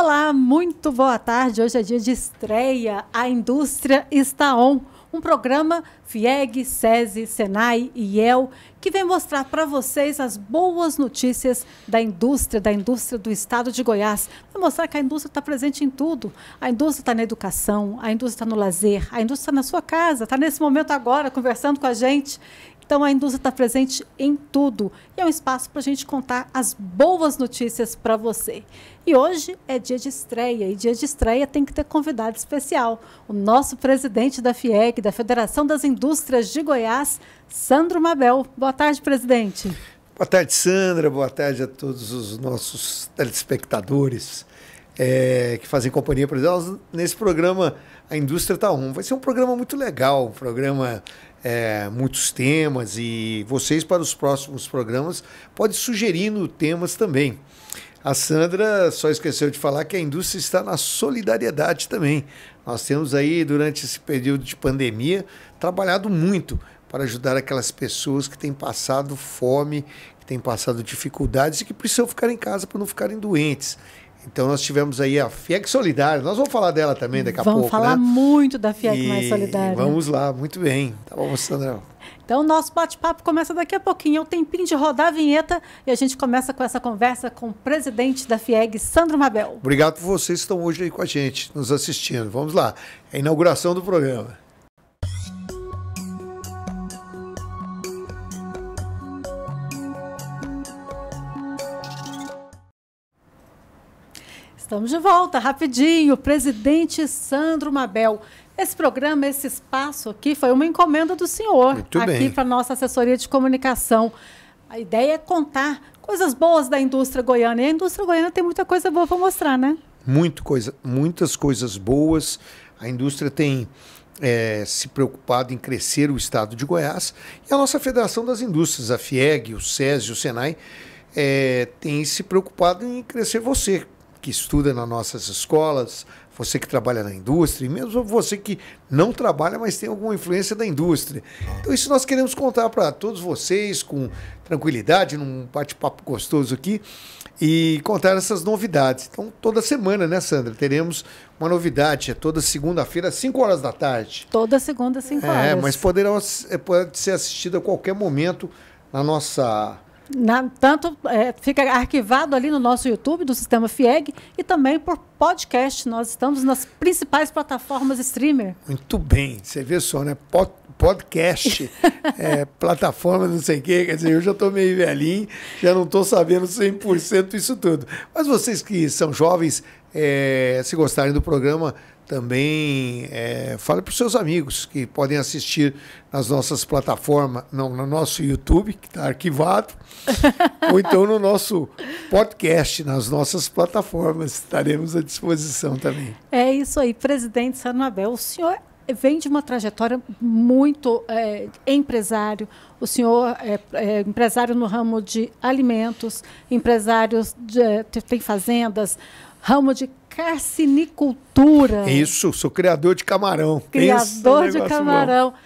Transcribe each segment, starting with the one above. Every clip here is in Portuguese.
Olá, muito boa tarde. Hoje é dia de estreia. A indústria está on. Um programa FIEG, SESI, SENAI e IEL que vem mostrar para vocês as boas notícias da indústria, da indústria do estado de Goiás. Vai mostrar que a indústria está presente em tudo. A indústria está na educação, a indústria está no lazer, a indústria está na sua casa, está nesse momento agora conversando com a gente. Então a indústria está presente em tudo e é um espaço para a gente contar as boas notícias para você. E hoje é dia de estreia e dia de estreia tem que ter convidado especial. O nosso presidente da FIEG, da Federação das Indústrias de Goiás, Sandro Mabel. Boa tarde, presidente. Boa tarde, Sandra. Boa tarde a todos os nossos telespectadores. É, que fazem companhia para nós nesse programa a indústria está Um. Vai ser um programa muito legal, um programa é, muitos temas e vocês para os próximos programas podem sugerindo temas também. A Sandra só esqueceu de falar que a indústria está na solidariedade também. Nós temos aí, durante esse período de pandemia, trabalhado muito para ajudar aquelas pessoas que têm passado fome, que têm passado dificuldades e que precisam ficar em casa para não ficarem doentes. Então nós tivemos aí a FIEC Solidária, nós vamos falar dela também daqui a pouco. Vamos falar né? muito da FIEC e... Mais Solidária. Vamos lá, muito bem. Tá bom, Sandra. Então, nosso bate-papo começa daqui a pouquinho. É o um tempinho de rodar a vinheta e a gente começa com essa conversa com o presidente da FIEG, Sandro Mabel. Obrigado por vocês que estão hoje aí com a gente, nos assistindo. Vamos lá. É a inauguração do programa. Estamos de volta, rapidinho. Presidente Sandro Mabel. Esse programa, esse espaço aqui, foi uma encomenda do senhor Muito aqui para a nossa assessoria de comunicação. A ideia é contar coisas boas da indústria goiana. E a indústria goiana tem muita coisa boa para mostrar, né? Muito coisa, muitas coisas boas. A indústria tem é, se preocupado em crescer o estado de Goiás. E a nossa Federação das Indústrias, a FIEG, o SESI, o SENAI, é, tem se preocupado em crescer você, que estuda nas nossas escolas, você que trabalha na indústria, e mesmo você que não trabalha, mas tem alguma influência da indústria. Então, isso nós queremos contar para todos vocês com tranquilidade, num bate-papo gostoso aqui, e contar essas novidades. Então, toda semana, né, Sandra? Teremos uma novidade. É toda segunda-feira, às 5 horas da tarde. Toda segunda, às 5 é, horas. É, mas poderá, pode ser assistido a qualquer momento na nossa na, tanto é, fica arquivado ali no nosso YouTube do Sistema FIEG e também por podcast. Nós estamos nas principais plataformas streamer. Muito bem, você vê só, né? Pod, podcast, é, plataforma, não sei o quê. Quer dizer, eu já estou meio velhinho, já não estou sabendo 100% isso tudo. Mas vocês que são jovens, é, se gostarem do programa, também é, fale para os seus amigos que podem assistir nas nossas plataformas, não, no nosso YouTube, que está arquivado, ou então no nosso podcast, nas nossas plataformas. Estaremos à disposição também. É isso aí, presidente Sanabel. O senhor vem de uma trajetória muito é, empresário. O senhor é, é, empresário no ramo de alimentos, empresários de, tem fazendas, ramo de carcinicultura. Isso, sou criador de camarão. Criador de camarão. Bom.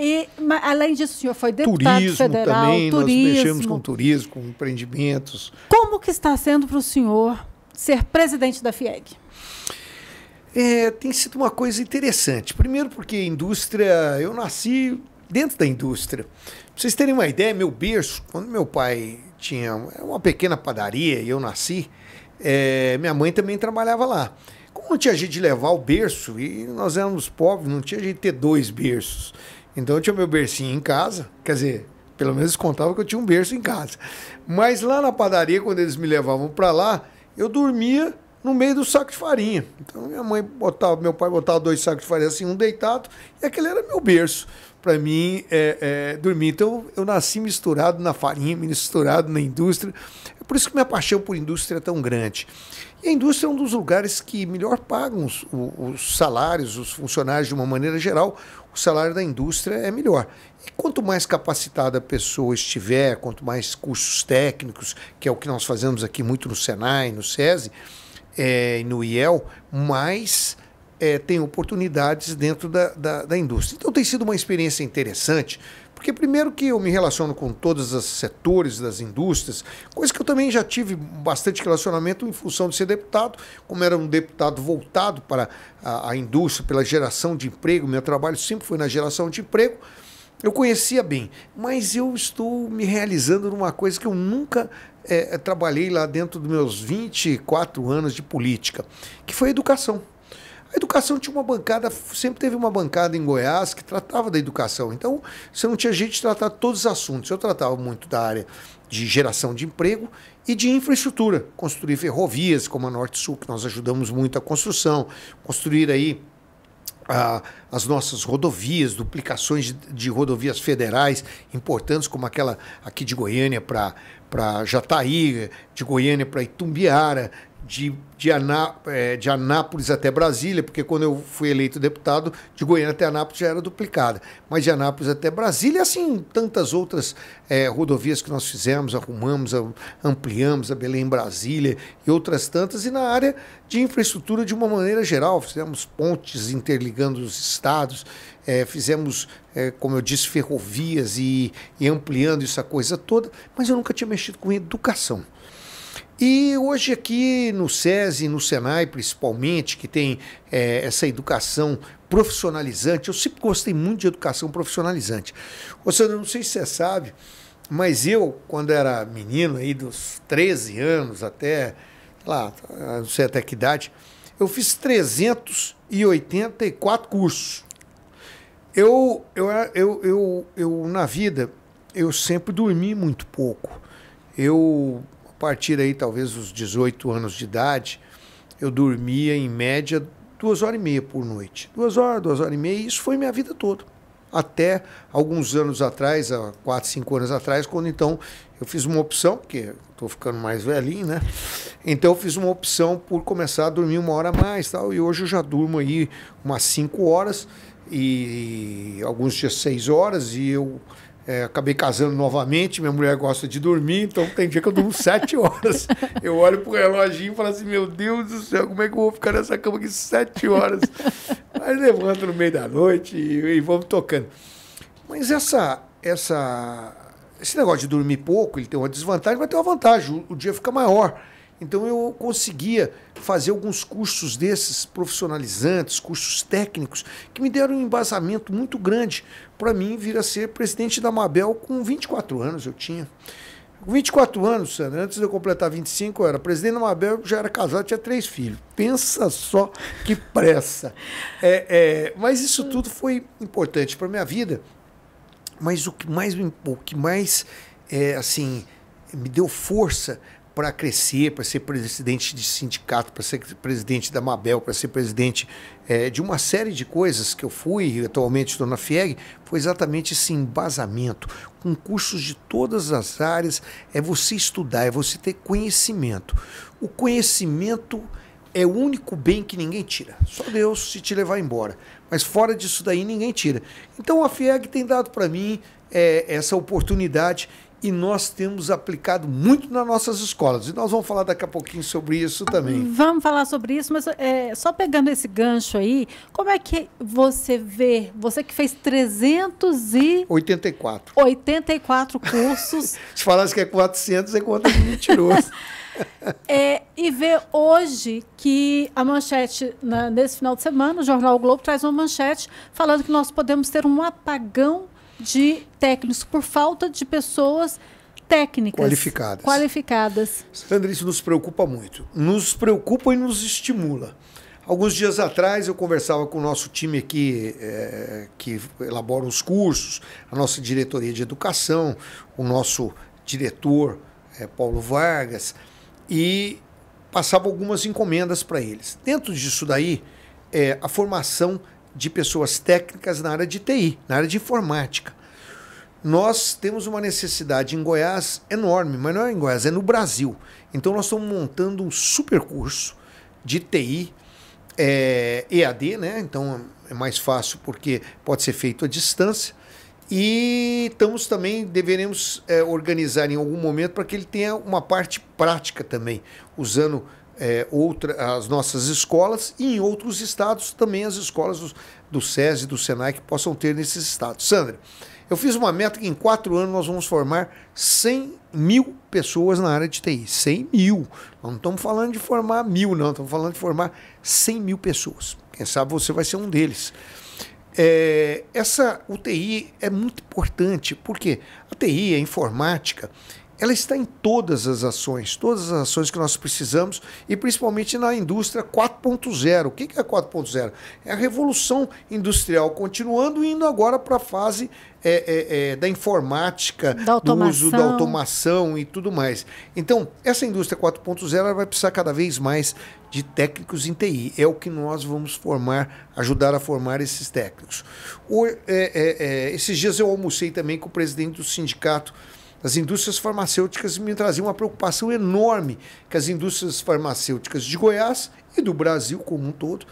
E, mas, além disso, o senhor foi deputado turismo federal, também, turismo. Nós mexemos com turismo, com empreendimentos. Como que está sendo para o senhor ser presidente da FIEG? É, tem sido uma coisa interessante. Primeiro porque a indústria, eu nasci dentro da indústria. Para vocês terem uma ideia, meu berço, quando meu pai tinha uma pequena padaria e eu nasci, é, minha mãe também trabalhava lá. Como não tinha jeito de levar o berço, e nós éramos pobres, não tinha jeito de ter dois berços. Então eu tinha meu bercinho em casa, quer dizer, pelo menos contava que eu tinha um berço em casa. Mas lá na padaria, quando eles me levavam para lá, eu dormia no meio do saco de farinha. Então minha mãe botava, meu pai botava dois sacos de farinha assim, um deitado, e aquele era meu berço para mim é, é, dormir. Então eu nasci misturado na farinha, misturado na indústria. É por isso que minha paixão por indústria é tão grande. E a indústria é um dos lugares que melhor pagam os, os salários, os funcionários de uma maneira geral. O salário da indústria é melhor. E quanto mais capacitada a pessoa estiver, quanto mais cursos técnicos, que é o que nós fazemos aqui muito no Senai, no SESI, é, no IEL, mais é, tem oportunidades dentro da, da, da, indústria. Então tem sido uma experiência interessante, porque primeiro que eu me relaciono com todos os setores das indústrias, coisa que eu também já tive bastante relacionamento em função de ser deputado, como era um deputado voltado para a, a indústria, pela geração de emprego, meu trabalho sempre foi na geração de emprego, eu conhecia bem, mas eu estou me realizando numa coisa que eu nunca é, trabalhei lá dentro dos meus 24 anos de política, que foi a educação. A educação tinha uma bancada, sempre teve uma bancada em Goiás que tratava da educação. Então, você não tinha gente que tratar todos os assuntos. Eu tratava muito da área de geração de emprego e de infraestrutura. Construir ferrovias, como a Norte-Sul, que nós ajudamos muito a construção. Construir aí as nossas rodovias, duplicações de, de, rodovias federais importantes, como aquela aqui de Goiânia para Jataí, de Goiânia para Itumbiara, de, de, Aná, é, de Anápolis até Brasília, porque quando eu fui eleito deputado, de Goiânia até Anápolis já era duplicada. Mas de Anápolis até Brasília, assim, tantas outras é, rodovias que nós fizemos, arrumamos, ampliamos a Belém Brasília e outras tantas, e na área de infraestrutura de uma maneira geral. Fizemos pontes interligando os estados, é, fizemos, é, como eu disse, ferrovias e, e ampliando essa coisa toda, mas eu nunca tinha mexido com educação. E hoje aqui no SESI, no SENAI principalmente, que tem é, essa educação profissionalizante, eu sempre gostei muito de educação profissionalizante. Ou seja, não sei se você sabe, mas eu, quando era menino, aí dos 13 anos até, lá, não sei até que idade, eu fiz 384 cursos. Eu, eu, eu, eu, eu na vida, eu sempre dormi muito pouco. Eu partir aí talvez os 18 anos de idade, eu dormia em média duas horas e meia por noite. Duas horas, duas horas e meia, e isso foi minha vida toda. Até alguns anos atrás, há quatro, cinco anos atrás, quando então eu fiz uma opção, porque estou ficando mais velhinho, né? Então eu fiz uma opção por começar a dormir uma hora a mais tal, e hoje eu já durmo aí umas cinco horas, e alguns dias seis horas, e eu é, acabei casando novamente, minha mulher gosta de dormir, então tem dia que eu durmo sete horas. Eu olho pro reloginho e falo assim, meu Deus do céu, como é que eu vou ficar nessa cama aqui sete horas? Aí levanto no meio da noite e, e vamos tocando. Mas essa, essa, esse negócio de dormir pouco, ele tem uma desvantagem, mas tem uma vantagem, o, o dia fica maior. Então eu conseguia fazer alguns cursos desses profissionalizantes, cursos técnicos, que me deram um embasamento muito grande para mim vir a ser presidente da Mabel com 24 anos eu tinha. Com 24 anos, Sandra, antes de eu completar 25, eu era presidente da Mabel, já era casado, tinha três filhos. Pensa só que pressa. É, é, mas isso tudo foi importante para minha vida. Mas o que mais, o que mais é, assim, me deu força para crescer, para ser presidente de sindicato, para ser presidente da Mabel, para ser presidente é, de uma série de coisas que eu fui, atualmente estou na FIEG, foi exatamente esse embasamento, com cursos de todas as áreas, é você estudar, é você ter conhecimento. O conhecimento é o único bem que ninguém tira. Só Deus se te levar embora. Mas fora disso daí ninguém tira. Então a FIEG tem dado para mim é, essa oportunidade e nós temos aplicado muito nas nossas escolas. E nós vamos falar daqui a pouquinho sobre isso também. Vamos falar sobre isso, mas é, só pegando esse gancho aí, como é que você vê, você que fez 384 e... 84 cursos. Se falasse que é 400, é quanto mentiroso. é, e ver hoje que a manchete, na, nesse final de semana, o Jornal Globo traz uma manchete falando que nós podemos ter um apagão de técnicos, por falta de pessoas técnicas. Qualificadas. Qualificadas. Sandra, isso nos preocupa muito. Nos preocupa e nos estimula. Alguns dias atrás eu conversava com o nosso time aqui, é, que elabora os cursos, a nossa diretoria de educação, o nosso diretor, é, Paulo Vargas, e passava algumas encomendas para eles. Dentro disso daí, é, a formação de pessoas técnicas na área de TI, na área de informática. Nós temos uma necessidade em Goiás enorme, mas não é em Goiás, é no Brasil. Então nós estamos montando um super curso de TI é, eh, EAD, né? Então é mais fácil porque pode ser feito à distância. E estamos também, deveremos é, organizar em algum momento para que ele tenha uma parte prática também, usando é, outra, as nossas escolas e em outros estados também as escolas do, do SESI e do SENAI que possam ter nesses estados. Sandra, eu fiz uma meta que em quatro anos nós vamos formar 100 mil pessoas na área de TI. 100 mil. Não estamos falando de formar mil, não. Estamos falando de formar 100 mil pessoas. Quem sabe você vai ser um deles. É, essa UTI é muito importante, porque a TI, a informática, ela está em todas as ações, todas as ações que nós precisamos e principalmente na indústria 4.0. O que é 4.0? É a revolução industrial continuando indo agora para a fase é, é, é, da informática, da do uso da automação e tudo mais. Então, essa indústria 4.0 vai precisar cada vez mais de técnicos em TI. É o que nós vamos formar, ajudar a formar esses técnicos. O, é, é, é, esses dias eu almocei também com o presidente do sindicato as indústrias farmacêuticas me traziam uma preocupação enorme que as indústrias farmacêuticas de Goiás e do Brasil como um todo,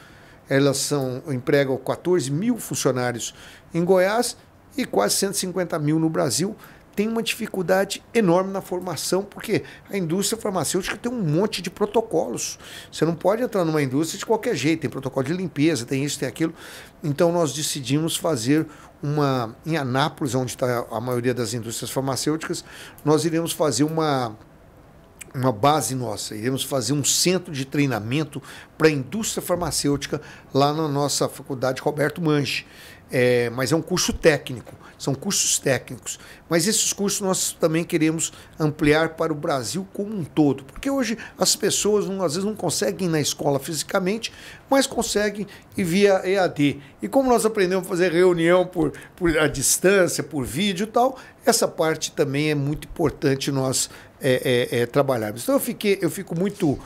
elas são, empregam 14 mil funcionários em Goiás e quase 150 mil no Brasil, tem uma dificuldade enorme na formação, porque a indústria farmacêutica tem um monte de protocolos. Você não pode entrar numa indústria de qualquer jeito, tem protocolo de limpeza, tem isso, tem aquilo. Então nós decidimos fazer uma em Anápolis, onde está a maioria das indústrias farmacêuticas, nós iremos fazer uma uma base nossa, iremos fazer um centro de treinamento para a indústria farmacêutica lá na nossa faculdade Roberto Manche. É, mas é um curso técnico, são cursos técnicos. Mas esses cursos nós também queremos ampliar para o Brasil como um todo, porque hoje as pessoas não, às vezes não conseguem ir na escola fisicamente, mas conseguem e via EAD. E como nós aprendemos a fazer reunião por, por a distância, por vídeo e tal, essa parte também é muito importante nós é, é, é trabalharmos. Então eu, fiquei, eu fico muito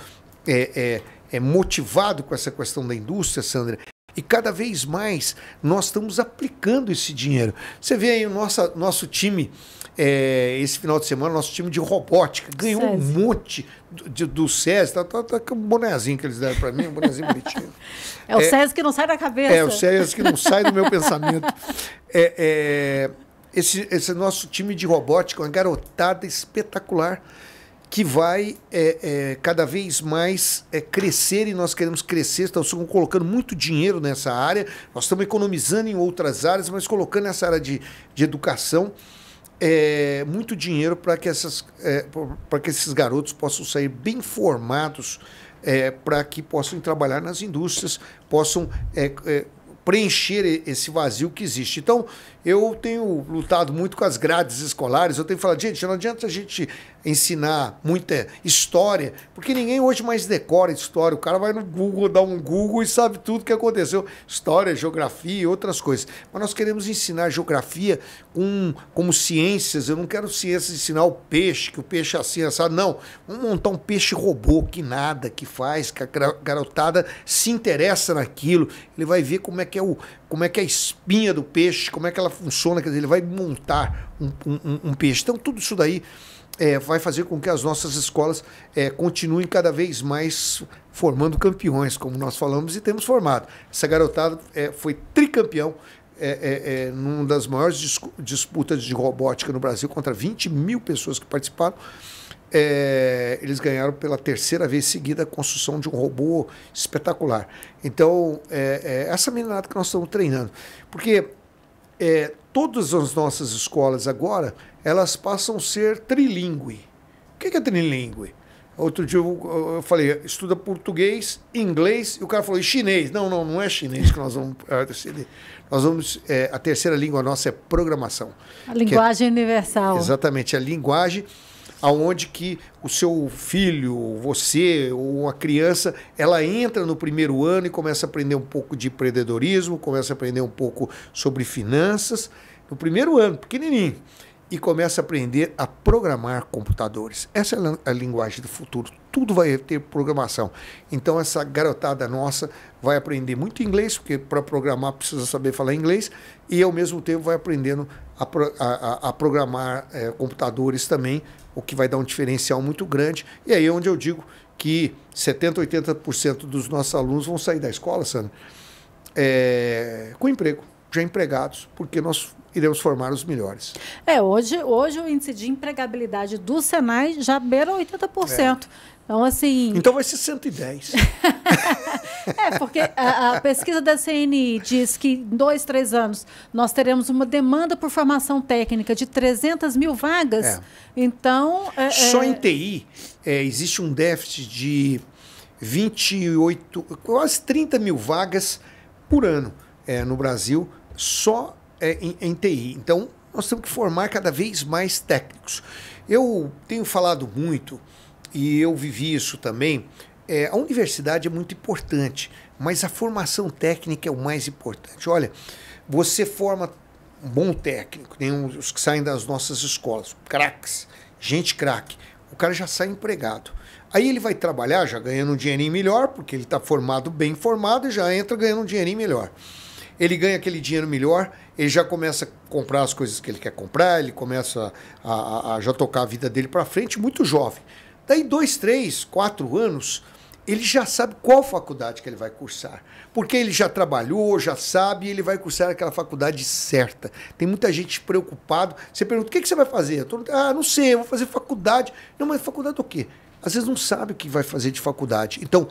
é, é, é motivado com essa questão da indústria, Sandra. E cada vez mais nós estamos aplicando esse dinheiro. Você vê aí o nosso nosso time, é, esse final de semana, nosso time de robótica ganhou César. um monte do, César do SESI. Tá, tá, tá com um bonezinho que eles deram para mim, um bonezinho bonitinho. É, é o é, SESI que não sai da cabeça. É, o SESI que não sai do meu pensamento. É, é, esse, esse nosso time de robótica, é uma garotada espetacular que vai é, é, cada vez mais é, crescer e nós queremos crescer, então, estamos colocando muito dinheiro nessa área, nós estamos economizando em outras áreas, mas colocando nessa área de, de educação é, muito dinheiro para que, essas, é, que esses garotos possam sair bem formados é, para que possam trabalhar nas indústrias, possam preencher esse vazio que existe. Então, eu tenho lutado muito com as grades escolares. Eu tenho falado, gente, não adianta a gente ensinar muita história, porque ninguém hoje mais decora história. O cara vai no Google, dá um Google e sabe tudo que aconteceu. História, geografia e outras coisas. Mas nós queremos ensinar geografia com, como ciências. Eu não quero ciências ensinar o peixe, que o peixe é assim, assado. Não, vamos montar um peixe robô que nada, que faz, que a garotada se interessa naquilo. Ele vai ver como é que é, o, como é, que é a espinha do peixe, como é que ela funciona, quer dizer, ele vai montar um, um, um peixe. Então, tudo isso daí é, vai fazer com que as nossas escolas é, continuem cada vez mais formando campeões, como nós falamos e temos formado. Essa garotada é, foi tricampeão é, é, é, numa das maiores dis disputas de robótica no Brasil, contra 20 mil pessoas que participaram. É, eles ganharam pela terceira vez seguida a construção de um robô espetacular. Então, é, é essa meninada que nós estamos treinando. Porque é, todas as nossas escolas agora, elas passam a ser trilingüe. O que é trilingüe? Outro dia eu, eu, falei, estuda português, inglês, e o cara falou, e chinês. Não, não, não é chinês que nós vamos. É, nós vamos. É, a terceira língua nossa é programação. A linguagem é, universal. Exatamente, a linguagem aonde que o seu filho, você ou uma criança, ela entra no primeiro ano e começa a aprender um pouco de empreendedorismo, começa a aprender um pouco sobre finanças, no primeiro ano, pequenininho, e começa a aprender a programar computadores. Essa é a linguagem do futuro tudo vai ter programação. Então essa garotada nossa vai aprender muito inglês, porque para programar precisa saber falar inglês, e ao mesmo tempo vai aprendendo a, a, a programar é, computadores também, o que vai dar um diferencial muito grande. E aí é onde eu digo que 70%, 80% dos nossos alunos vão sair da escola, Sandra, é, eh, com emprego, já empregados, porque nós iremos formar os melhores. É, hoje, hoje o índice de empregabilidade do Senai já beira 80%. É. Então, assim. Então vai ser 110. é, porque a, a, pesquisa da CNI diz que em dois, três anos nós teremos uma demanda por formação técnica de 300 mil vagas. É. Então. É, é Só é... em TI existe um déficit de 28, quase 30 mil vagas por ano é, no Brasil, só é, em, em, TI. Então, nós temos que formar cada vez mais técnicos. Eu tenho falado muito e eu vivi isso também, é, a universidade é muito importante, mas a formação técnica é o mais importante. Olha, você forma um bom técnico, tem né, os que saem das nossas escolas, craques, gente craque, o cara já sai empregado. Aí ele vai trabalhar já ganhando um dinheirinho melhor, porque ele está formado, bem formado, e já entra ganhando um dinheirinho melhor. Ele ganha aquele dinheiro melhor, ele já começa a comprar as coisas que ele quer comprar, ele começa a, a, a já tocar a vida dele para frente, muito jovem. Daí dois, três, quatro anos, ele já sabe qual faculdade que ele vai cursar. Porque ele já trabalhou, já sabe, e ele vai cursar aquela faculdade certa. Tem muita gente preocupada. Você pergunta, o que, que você vai fazer? Tô, ah, não sei, eu vou fazer faculdade. Não, mas faculdade do quê? Às vezes não sabe o que vai fazer de faculdade. Então,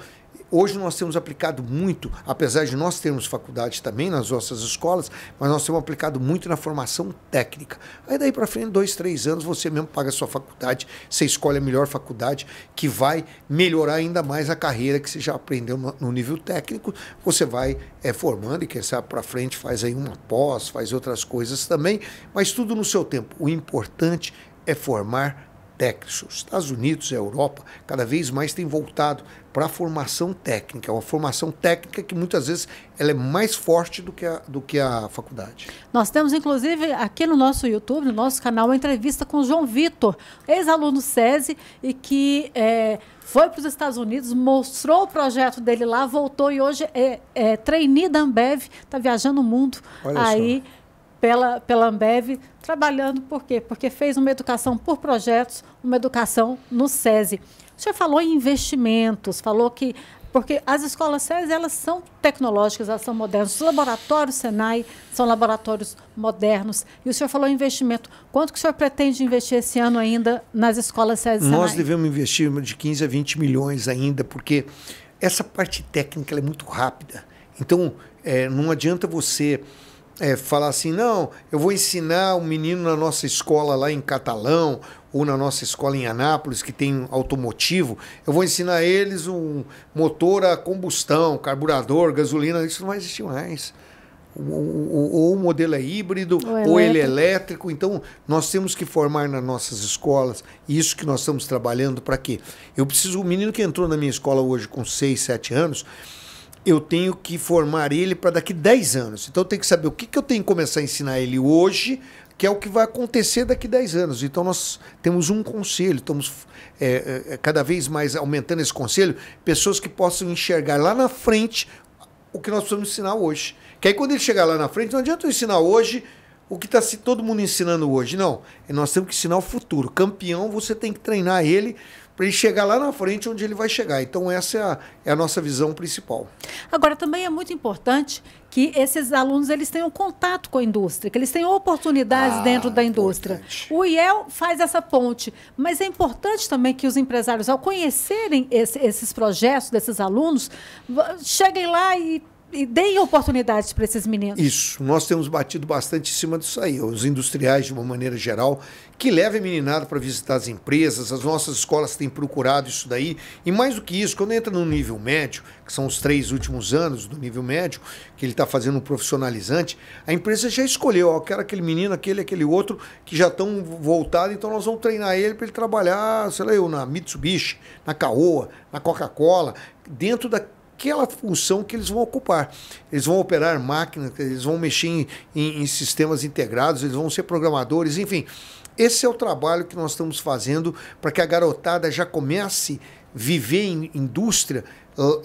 Hoje nós temos aplicado muito, apesar de nós termos faculdade também nas nossas escolas, mas nós temos aplicado muito na formação técnica. Aí daí para frente, dois, três anos, você mesmo paga a sua faculdade, você escolhe a melhor faculdade que vai melhorar ainda mais a carreira que você já aprendeu no nível técnico. Você vai é, formando e quem sabe para frente faz aí uma pós, faz outras coisas também, mas tudo no seu tempo. O importante é formar técnicos. Os Estados Unidos e a Europa cada vez mais têm voltado para a formação técnica, é uma formação técnica que muitas vezes ela é mais forte do que, a, do que a faculdade. Nós temos, inclusive, aqui no nosso YouTube, no nosso canal, uma entrevista com o João Vitor, ex-aluno SESI, e que é, foi para os Estados Unidos, mostrou o projeto dele lá, voltou e hoje é, é trainee da Ambev, está viajando o mundo Olha aí. Só pela, pela Ambev, trabalhando por quê? Porque fez uma educação por projetos, uma educação no SESI. O senhor falou em investimentos, falou que. Porque as escolas SESI, elas são tecnológicas, elas são modernas. Os laboratórios Senai são laboratórios modernos. E o senhor falou em investimento. Quanto que o senhor pretende investir esse ano ainda nas escolas SESI Senai? Nós devemos investir de 15 a 20 milhões ainda, porque essa parte técnica é muito rápida. Então, é, não adianta você é, falar assim, não, eu vou ensinar o um menino na nossa escola lá em Catalão ou na nossa escola em Anápolis, que tem automotivo, eu vou ensinar eles um motor a combustão, carburador, gasolina, isso não vai existir mais. Ou, o modelo é híbrido, ou, ou ele é elétrico. Então, nós temos que formar nas nossas escolas, isso que nós estamos trabalhando para quê? Eu preciso, o menino que entrou na minha escola hoje com 6, 7 anos, eu tenho que formar ele para daqui 10 anos. Então eu tenho que saber o que, que eu tenho que começar a ensinar ele hoje, que é o que vai acontecer daqui 10 anos. Então nós temos um conselho, estamos é, é, cada vez mais aumentando esse conselho, pessoas que possam enxergar lá na frente o que nós precisamos ensinar hoje. Que aí quando ele chegar lá na frente, não adianta eu ensinar hoje o que está todo mundo ensinando hoje. Não, nós temos que ensinar o futuro. Campeão, você tem que treinar ele para ele chegar lá na frente onde ele vai chegar. Então, essa é a, é a nossa visão principal. Agora, também é muito importante que esses alunos eles tenham contato com a indústria, que eles tenham oportunidades ah, dentro da indústria. Importante. O IEL faz essa ponte, mas é importante também que os empresários, ao conhecerem esse, esses projetos desses alunos, cheguem lá e e deem oportunidades para esses meninos. Isso, nós temos batido bastante em cima disso aí. Os industriais, de uma maneira geral, que levem meninada para visitar as empresas, as nossas escolas têm procurado isso daí. E mais do que isso, quando entra no nível médio, que são os três últimos anos do nível médio, que ele está fazendo um profissionalizante, a empresa já escolheu, ó, quero aquele menino, aquele, aquele outro, que já estão voltados, então nós vamos treinar ele para ele trabalhar, sei lá eu, na Mitsubishi, na Caoa, na Coca-Cola, dentro da aquela função que eles vão ocupar. Eles vão operar máquinas, eles vão mexer em, em, em sistemas integrados, eles vão ser programadores, enfim. Esse é o trabalho que nós estamos fazendo para que a garotada já comece a viver em indústria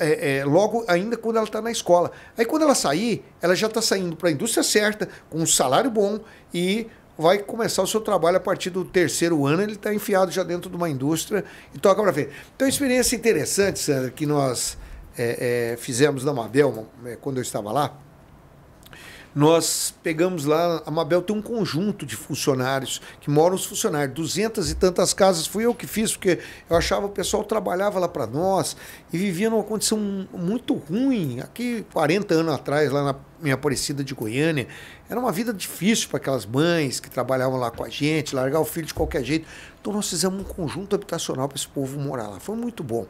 é, é, logo ainda quando ela está na escola. Aí quando ela sair, ela já está saindo para a indústria certa, com um salário bom e vai começar o seu trabalho a partir do terceiro ano, ele está enfiado já dentro de uma indústria e toca para ver. Então, é experiência interessante, Sandra, que nós é, é, fizemos na Mabel, é, quando eu estava lá, nós pegamos lá, a Mabel tem um conjunto de funcionários, que moram os funcionários, duzentas e tantas casas, fui eu que fiz, porque eu achava o pessoal trabalhava lá para nós e vivia numa condição muito ruim, aqui 40 anos atrás, lá na minha Aparecida de Goiânia, era uma vida difícil para aquelas mães que trabalhavam lá com a gente, largar o filho de qualquer jeito, então nós fizemos um conjunto habitacional para esse povo morar lá, foi muito bom.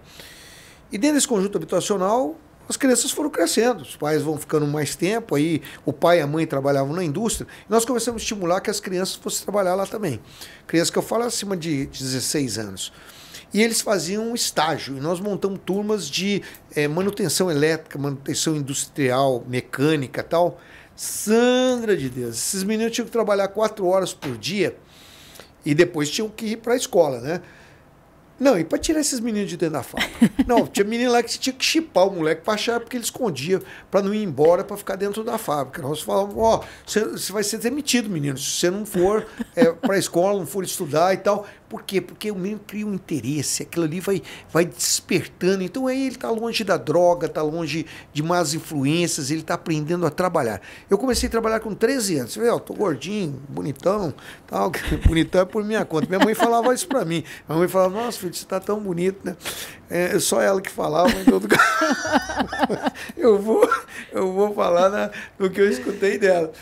E dentro desse conjunto habitacional, as crianças foram crescendo, os pais vão ficando mais tempo, aí o pai e a mãe trabalhavam na indústria, e nós começamos a estimular que as crianças fossem trabalhar lá também. Crianças que eu falo é acima de 16 anos. E eles faziam um estágio, e nós montamos turmas de é, manutenção elétrica, manutenção industrial, mecânica tal. Sandra de Deus, esses meninos tinham que trabalhar quatro horas por dia e depois tinham que ir para a escola, né? Não, e pra tirar esses meninos de dentro da fábrica? não, tinha menino lá que você tinha que chipar o moleque pra achar, porque ele escondia, pra não ir embora, pra ficar dentro da fábrica. Nós falávamos, ó, oh, você vai ser demitido, menino, se você não for é, pra escola, não for estudar e tal. Por quê? Porque o menino cria um interesse, aquilo ali vai, vai despertando. Então aí ele está longe da droga, está longe de más influências, ele está aprendendo a trabalhar. Eu comecei a trabalhar com 13 anos. Você vê, ó, tô gordinho, bonitão, tal, bonitão é por minha conta. Minha mãe falava isso para mim. Minha mãe falava, nossa, filho, você está tão bonito, né? É, é, só ela que falava, em todo caso. eu, vou, eu vou falar na, no que eu escutei dela.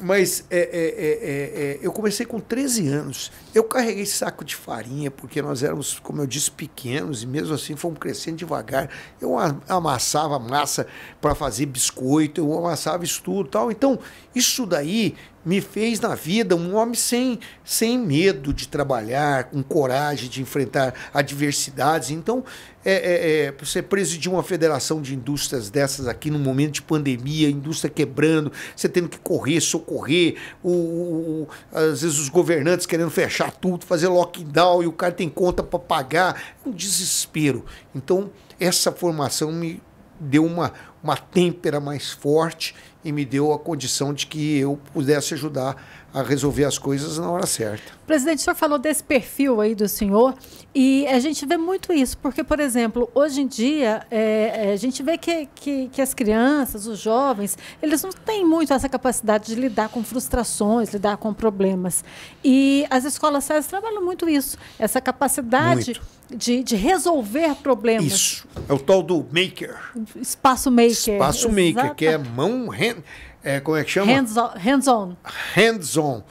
Mas é é, é, é, é, eu comecei com 13 anos. Eu carreguei saco de farinha, porque nós éramos, como eu disse, pequenos e mesmo assim fomos crescendo devagar. Eu amassava massa para fazer biscoito, eu amassava isso tudo tal. Então, isso daí me fez na vida um homem sem, sem medo de trabalhar, com coragem de enfrentar adversidades. Então, é, é, é, você presidir uma federação de indústrias dessas aqui no momento de pandemia, indústria quebrando, você tendo que correr, socorrer, o, o, às vezes os governantes querendo fechar tudo, fazer lockdown e o cara tem conta para pagar, é um desespero. Então, essa formação me deu uma, uma têmpera mais forte e me deu a condição de que eu pudesse ajudar a resolver as coisas na hora certa. Presidente, o senhor falou desse perfil aí do senhor e a gente vê muito isso, porque, por exemplo, hoje em dia é, é a gente vê que, que, que, as crianças, os jovens, eles não têm muito essa capacidade de lidar com frustrações, lidar com problemas. E as escolas sérias trabalham muito isso, essa capacidade. De, de, resolver problemas. Isso. É o tal do maker. Espaço maker. Espaço maker, que é mão. Hand, é, como é que chama? Hands-on. Hands-on.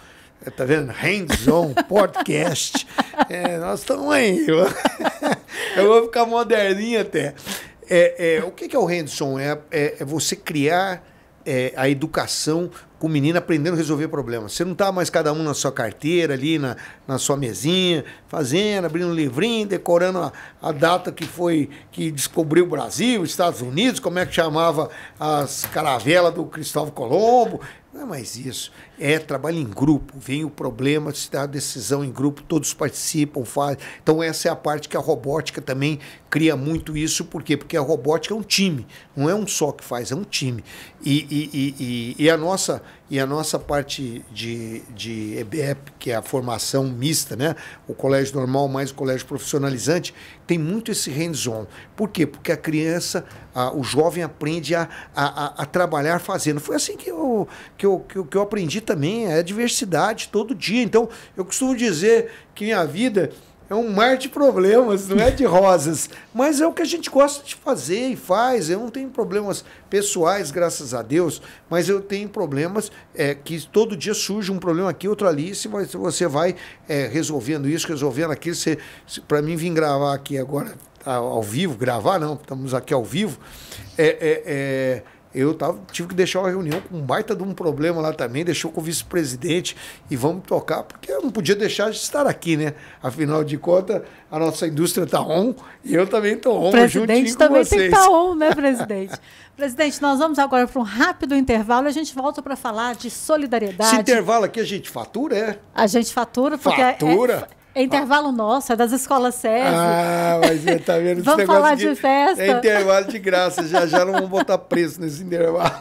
É, tá vendo? Hands-on podcast. é, nós estamos aí. Eu vou ficar moderninho até. É, é, o que é o hands-on? É, é, é você criar é, a educação com o menino aprendendo a resolver problemas. Você não está mais cada um na sua carteira, ali na, na sua mesinha, fazendo, abrindo um livrinho, decorando a, a data que foi que descobriu o Brasil, Estados Unidos, como é que chamava as caravelas do Cristóvão Colombo. Não é mais isso. É trabalho em grupo. Vem o problema, se dá a decisão em grupo, todos participam, fazem. Então, essa é a parte que a robótica também cria muito isso. Por quê? Porque a robótica é um time. Não é um só que faz, é um time. E, e, e, e, e a nossa e a nossa parte de, de EBEP, é, que é a formação mista, né? o colégio normal mais o colégio profissionalizante, tem muito esse hands-on. Por quê? Porque a criança, a, o jovem aprende a, a, a, trabalhar fazendo. Foi assim que eu, que, eu, que, eu, que eu aprendi também, é a diversidade todo dia. Então, eu costumo dizer que minha vida é um mar de problemas, não é de rosas. Mas é o que a gente gosta de fazer e faz. Eu não tenho problemas pessoais, graças a Deus, mas eu tenho problemas é, que todo dia surge um problema aqui, outro ali, se você vai é, resolvendo isso, resolvendo aquilo. para mim, vim gravar aqui agora ao, ao vivo, gravar não, estamos aqui ao vivo. é, é, é eu tava, tive que deixar uma reunião com um baita de um problema lá também, deixou com o vice-presidente e vamos tocar, porque eu não podia deixar de estar aqui, né? Afinal de contas, a nossa indústria está on e eu também estou on. O presidente também tem que estar tá on, né, presidente? presidente, nós vamos agora para um rápido intervalo e a gente volta para falar de solidariedade. Esse intervalo aqui a gente fatura, é? A gente fatura, porque. Fatura? É, é, é intervalo ah. nosso, é das escolas SESI. Ah, mas você tá vendo Vamos falar de, de festa. É intervalo de graça, já já não vamos botar preço nesse intervalo.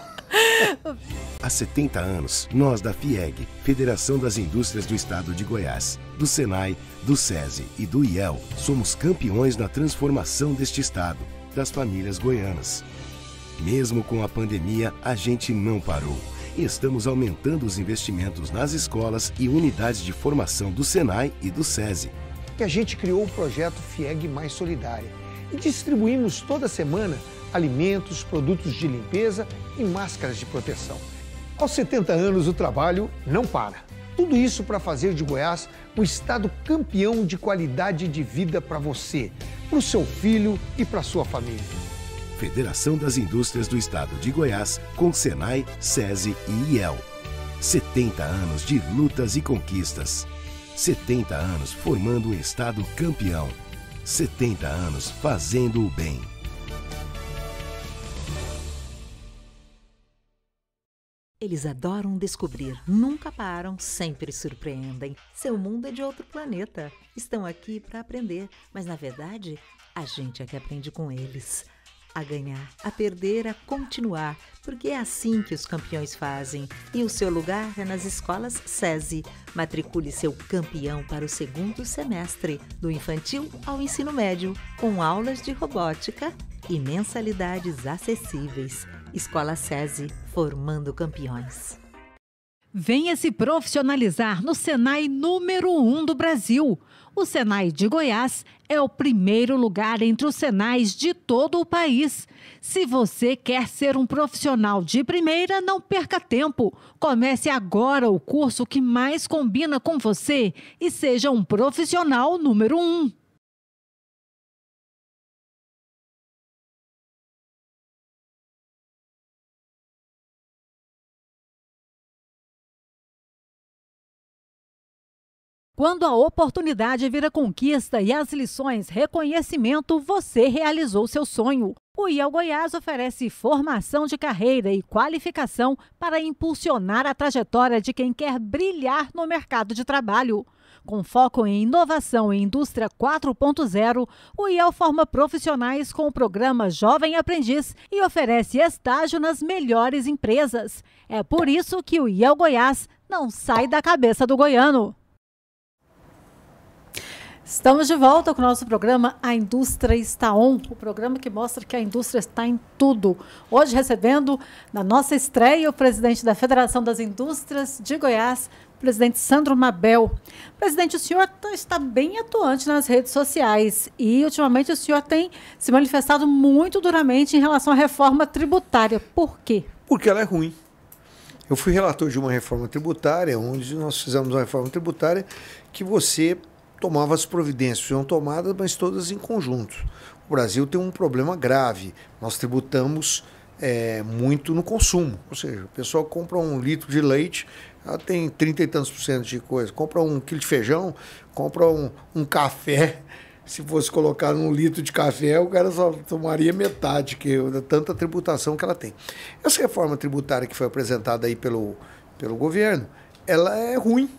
Há 70 anos, nós da FIEG, Federação das Indústrias do Estado de Goiás, do SENAI, do SESI e do IEL, somos campeões na transformação deste estado, das famílias goianas. Mesmo com a pandemia, a gente não parou e estamos aumentando os investimentos nas escolas e unidades de formação do Senai e do SESI. A gente criou o projeto FIEG Mais Solidária e distribuímos toda semana alimentos, produtos de limpeza e máscaras de proteção. Aos 70 anos, o trabalho não para. Tudo isso para fazer de Goiás um estado campeão de qualidade de vida para você, para o seu filho e para sua família. Federação das Indústrias do Estado de Goiás, com Senai, SESI e IEL. 70 anos de lutas e conquistas. 70 anos formando um Estado campeão. 70 anos fazendo o bem. Eles adoram descobrir, nunca param, sempre surpreendem. Seu mundo é de outro planeta. Estão aqui para aprender, mas na verdade, a gente é que aprende com eles a ganhar, a perder, a continuar, porque é assim que os campeões fazem. E o seu lugar é nas escolas SESI. Matricule seu campeão para o segundo semestre, do infantil ao ensino médio, com aulas de robótica e mensalidades acessíveis. Escola SESI, formando campeões. Venha se profissionalizar no Senai número 1 um do Brasil. O Senai de Goiás é o primeiro lugar entre os Senais de todo o país. Se você quer ser um profissional de primeira, não perca tempo. Comece agora o curso que mais combina com você e seja um profissional número 1. Um. Quando a oportunidade vira conquista e as lições reconhecimento, você realizou seu sonho. O IEL Goiás oferece formação de carreira e qualificação para impulsionar a trajetória de quem quer brilhar no mercado de trabalho. Com foco em inovação e indústria 4.0, o IEL forma profissionais com o programa Jovem Aprendiz e oferece estágio nas melhores empresas. É por isso que o IEL Goiás não sai da cabeça do goiano. Estamos de volta com o nosso programa A Indústria Está On, o programa que mostra que a indústria está em tudo. Hoje recebendo na nossa estreia o presidente da Federação das Indústrias de Goiás, presidente Sandro Mabel. Presidente, o senhor tá, está bem atuante nas redes sociais e, ultimamente, o senhor tem se manifestado muito duramente em relação à reforma tributária. Por quê? Porque ela é ruim. Eu fui relator de uma reforma tributária, onde nós fizemos uma reforma tributária que você tomava as providências, foram tomadas, mas todas em conjunto. O Brasil tem um problema grave, nós tributamos é, muito no consumo, ou seja, o pessoal compra um litro de leite, ela tem 30 e tantos por cento de coisa, compra um quilo de feijão, compra um, um café, se fosse colocar num litro de café, o cara só tomaria metade, que da tanta tributação que ela tem. Essa reforma tributária que foi apresentada aí pelo, pelo governo, ela é ruim.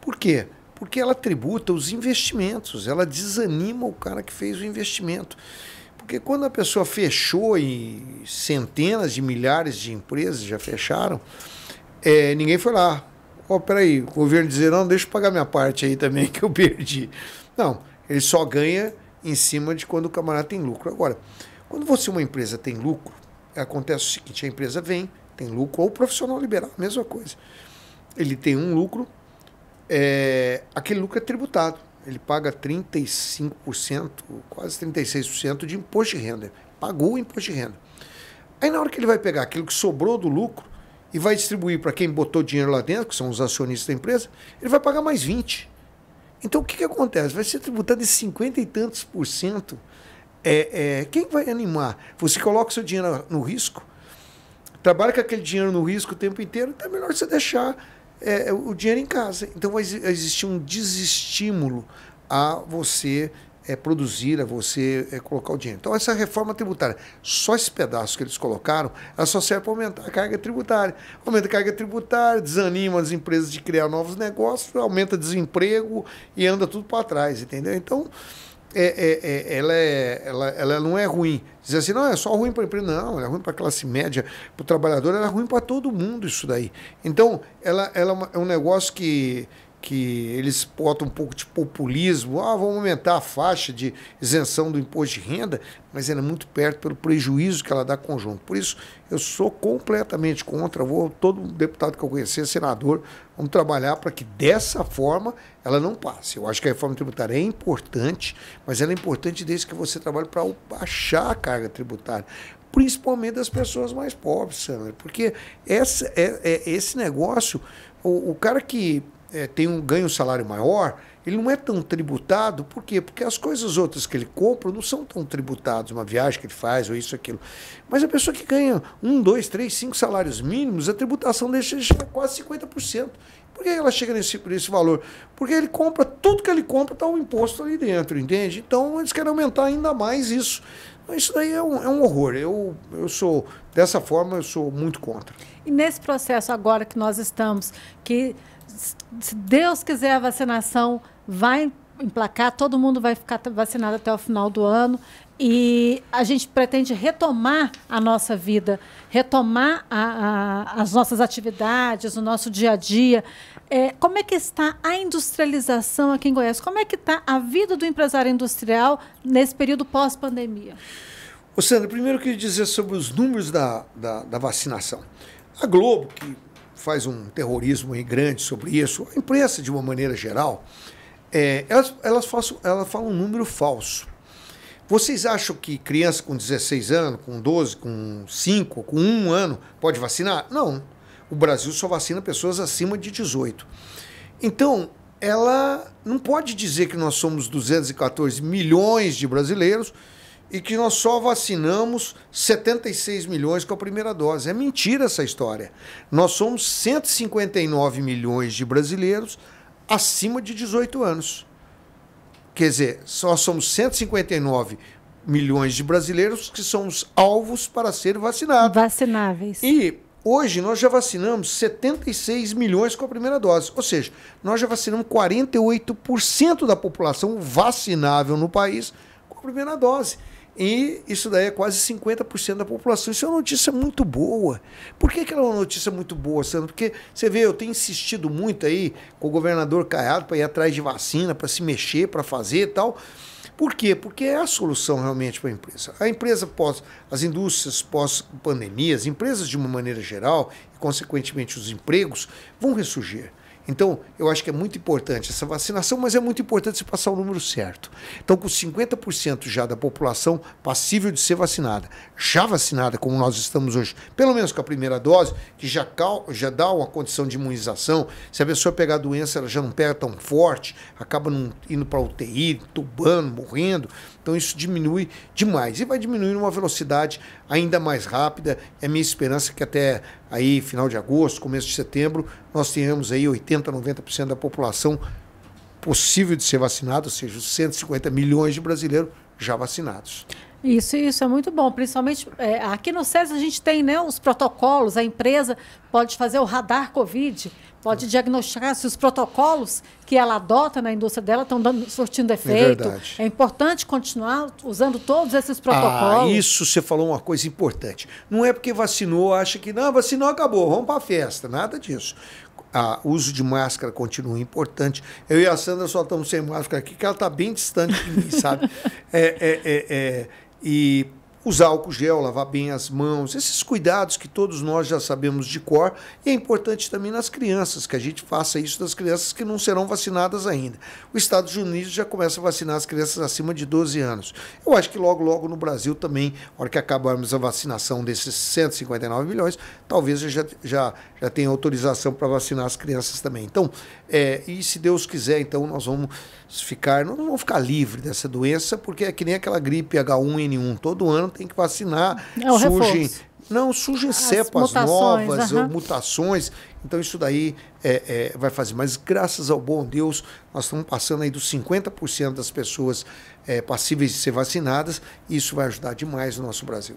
Por quê? porque ela tributa os investimentos, ela desanima o cara que fez o investimento. Porque quando a pessoa fechou e centenas de milhares de empresas já fecharam, é, ninguém foi lá. Ó, oh, peraí, o governo dizer, não, deixa eu pagar minha parte aí também que eu perdi. Não, ele só ganha em cima de quando o camarada tem lucro. Agora, quando você, uma empresa, tem lucro, acontece o seguinte: a empresa vem, tem lucro, ou o profissional liberal, mesma coisa. Ele tem um lucro, é, aquele lucro é tributado. Ele paga 35%, quase 36% de imposto de renda. Pagou o imposto de renda. Aí na hora que ele vai pegar aquilo que sobrou do lucro e vai distribuir para quem botou dinheiro lá dentro, que são os acionistas da empresa, ele vai pagar mais 20%. Então o que, que acontece? Vai ser tributado de 50 e tantos por cento. É, é, quem vai animar? Você coloca seu dinheiro no risco, trabalha com aquele dinheiro no risco o tempo inteiro, então é melhor você deixar é, é, o dinheiro em casa. Então vai existir um desestímulo a você é, produzir, a você é, colocar o dinheiro. Então, essa reforma tributária, só esse pedaço que eles colocaram, ela só serve para aumentar a carga tributária. Aumenta a carga tributária, desanima as empresas de criar novos negócios, aumenta desemprego e anda tudo para trás, entendeu? Então, é, é, é, ela, é, ela, ela não é ruim. Dizer assim, não, é só ruim para o emprego. Não, ela é ruim para a classe média, para o trabalhador, ela é ruim para todo mundo isso daí. Então, ela, ela é, é um negócio que que eles botam um pouco de populismo, ah, vamos aumentar a faixa de isenção do imposto de renda, mas ela é muito perto pelo prejuízo que ela dá conjunto. Por isso, eu sou completamente contra, vou todo deputado que eu conhecer, senador, vamos trabalhar para que dessa forma ela não passe. Eu acho que a reforma tributária é importante, mas ela é importante desde que você trabalhe para baixar a carga tributária principalmente das pessoas mais pobres, Sandra, porque essa, é, é, esse negócio, o, o cara que é, tem um ganho salário maior, ele não é tão tributado, por quê? Porque as coisas outras que ele compra não são tão tributadas, uma viagem que ele faz, ou isso, aquilo. Mas a pessoa que ganha um, dois, três, cinco salários mínimos, a tributação dele chega quase 50%. Por que ela chega nesse, nesse valor? Porque ele compra, tudo que ele compra está um imposto ali dentro, entende? Então eles querem aumentar ainda mais isso. Isso daí é um, é um horror. Eu, eu sou, dessa forma, eu sou muito contra. E nesse processo agora que nós estamos, que se Deus quiser a vacinação, vai emplacar, todo mundo vai ficar vacinado até o final do ano. E a gente pretende retomar a nossa vida, retomar a, a, as nossas atividades, o nosso dia a dia. É, como é que está a industrialização aqui em Goiás? Como é que está a vida do empresário industrial nesse período pós-pandemia? Ô Sandra, primeiro eu queria dizer sobre os números da, da, da vacinação. A Globo, que faz um terrorismo grande sobre isso, a imprensa, de uma maneira geral, é, elas, elas, façam, elas falam um número falso. Vocês acham que criança com 16 anos, com 12, com 5, com 1 ano pode vacinar? Não. O Brasil só vacina pessoas acima de 18. Então, ela não pode dizer que nós somos 214 milhões de brasileiros e que nós só vacinamos 76 milhões com a primeira dose. É mentira essa história. Nós somos 159 milhões de brasileiros acima de 18 anos. Quer dizer, só somos 159 milhões de brasileiros que são os alvos para ser vacinados. Vacináveis. E hoje nós já vacinamos 76 milhões com a primeira dose. Ou seja, nós já vacinamos 48% da população vacinável no país com a primeira dose. E isso daí é quase 50% da população. Isso é uma notícia muito boa. Por que, que ela é uma notícia muito boa, Sandro? Porque você vê, eu tenho insistido muito aí com o governador Caiado para ir atrás de vacina, para se mexer, para fazer e tal. Por quê? Porque é a solução realmente para a empresa. A empresa pós, as indústrias pós-pandemia, as empresas de uma maneira geral, e consequentemente os empregos, vão ressurgir. Então, eu acho que é muito importante essa vacinação, mas é muito importante se passar o número certo. Então, com 50% já da população passível de ser vacinada, já vacinada como nós estamos hoje, pelo menos com a primeira dose, que já, cal já dá uma condição de imunização, se a pessoa pegar a doença, ela já não pega tão forte, acaba não indo para UTI, tubando, morrendo. Então isso diminui demais e vai diminuir uma velocidade ainda mais rápida. É minha esperança que até aí final de agosto, começo de setembro, nós tenhamos aí 80, 90% da população possível de ser vacinada, ou seja, 150 milhões de brasileiros já vacinados. Isso, isso é muito bom. Principalmente é, aqui no SES a gente tem né, os protocolos, a empresa pode fazer o radar Covid pode diagnosticar se os protocolos que ela adota na indústria dela estão dando, surtindo é efeito. É, é, importante continuar usando todos esses protocolos. Ah, isso você falou uma coisa importante. Não é porque vacinou, acha que não, vacinou, acabou, vamos para a festa. Nada disso. O ah, uso de máscara continua importante. Eu e a Sandra só estamos sem máscara aqui, que ela está bem distante de mim, sabe? É, é, é, é, e usar álcool gel, lavar bem as mãos, esses cuidados que todos nós já sabemos de cor, e é importante também nas crianças, que a gente faça isso das crianças que não serão vacinadas ainda. Os Estados Unidos já começa a vacinar as crianças acima de 12 anos. Eu acho que logo, logo no Brasil também, na hora que acabarmos a vacinação desses 159 milhões, talvez eu já, já, já tenha autorização para vacinar as crianças também. Então, é, e se Deus quiser, então nós vamos ficar, não vamos ficar livre dessa doença, porque é que nem aquela gripe H1N1, todo ano tem que vacinar. É o surgem, Não, surgem As cepas mutações, novas ou eh, mutações. Então, isso daí é, é, vai fazer. Mas, graças ao bom Deus, nós estamos passando aí dos 50% das pessoas é, passíveis de ser vacinadas. E isso vai ajudar demais o no nosso Brasil.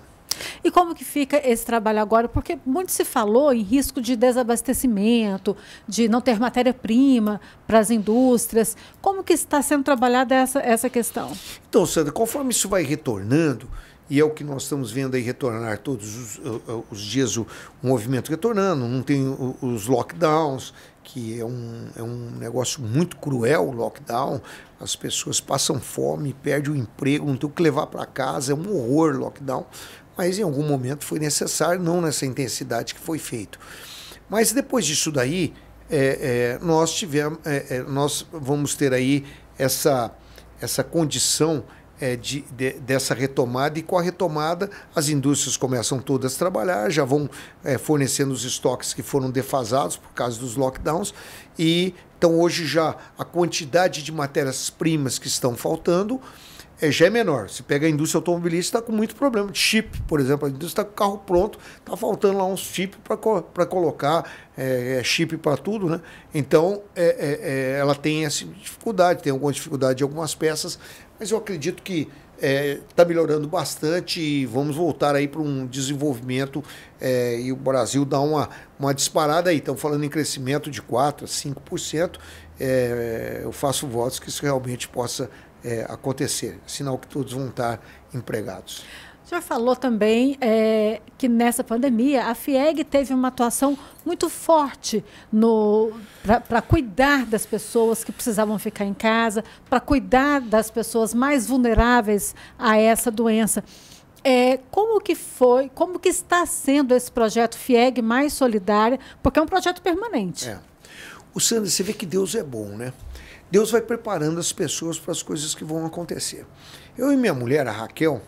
E como que fica esse trabalho agora? Porque muito se falou em risco de desabastecimento, de não ter matéria-prima para as indústrias. Como que está sendo trabalhada essa, essa questão? Então, Sandra, conforme isso vai retornando, e é o que nós estamos vendo aí retornar todos os, eh, eh, os dias o, o, movimento retornando, não tem os lockdowns, que é um, é um negócio muito cruel o lockdown, as pessoas passam fome, perdem o emprego, não tem o que levar para casa, é um horror lockdown, mas em algum momento foi necessário, não nessa intensidade que foi feito. Mas depois disso daí, é, é, nós tivemos, é, é nós vamos ter aí essa, essa condição é, de, de, dessa retomada e com a retomada as indústrias começam todas a trabalhar, já vão é, fornecendo os estoques que foram defasados por causa dos lockdowns e então hoje já a quantidade de matérias-primas que estão faltando é, já é menor. Se pega a indústria automobilista, está com muito problema. Chip, por exemplo, a indústria está com o carro pronto, está faltando lá uns chips para co colocar, é, é chip para tudo, né? Então, é, é, é, ela tem essa dificuldade, tem alguma dificuldade de algumas peças, mas eu acredito que está é, tá melhorando bastante e vamos voltar aí para um desenvolvimento é, e o Brasil dá uma, uma disparada aí. Estamos falando em crescimento de 4% a 5%. É, eu faço votos que isso realmente possa é, acontecer. Sinal que todos vão estar empregados. O senhor falou também é, que nessa pandemia a FIEG teve uma atuação muito forte para cuidar das pessoas que precisavam ficar em casa, para cuidar das pessoas mais vulneráveis a essa doença. É, como que foi, como que está sendo esse projeto FIEG mais solidária, porque é um projeto permanente. É. O Sandra, você vê que Deus é bom, né? Deus vai preparando as pessoas para as coisas que vão acontecer. Eu e minha mulher, a Raquel,